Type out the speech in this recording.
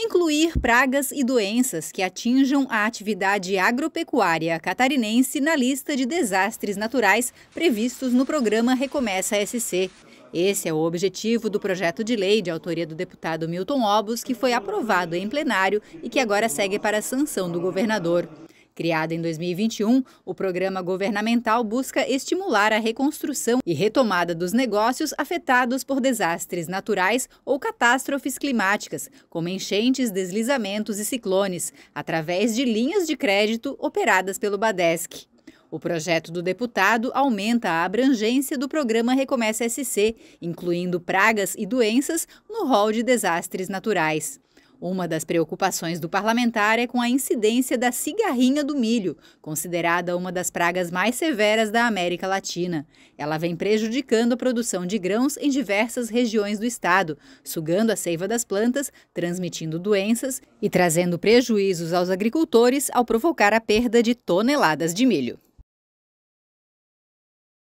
incluir pragas e doenças que atinjam a atividade agropecuária catarinense na lista de desastres naturais previstos no programa Recomeça SC. Esse é o objetivo do projeto de lei de autoria do deputado Milton Obos, que foi aprovado em plenário e que agora segue para a sanção do governador. Criado em 2021, o programa governamental busca estimular a reconstrução e retomada dos negócios afetados por desastres naturais ou catástrofes climáticas, como enchentes, deslizamentos e ciclones, através de linhas de crédito operadas pelo Badesc. O projeto do deputado aumenta a abrangência do programa Recomeça SC, incluindo pragas e doenças no rol de desastres naturais. Uma das preocupações do parlamentar é com a incidência da cigarrinha do milho, considerada uma das pragas mais severas da América Latina. Ela vem prejudicando a produção de grãos em diversas regiões do estado, sugando a seiva das plantas, transmitindo doenças e trazendo prejuízos aos agricultores ao provocar a perda de toneladas de milho.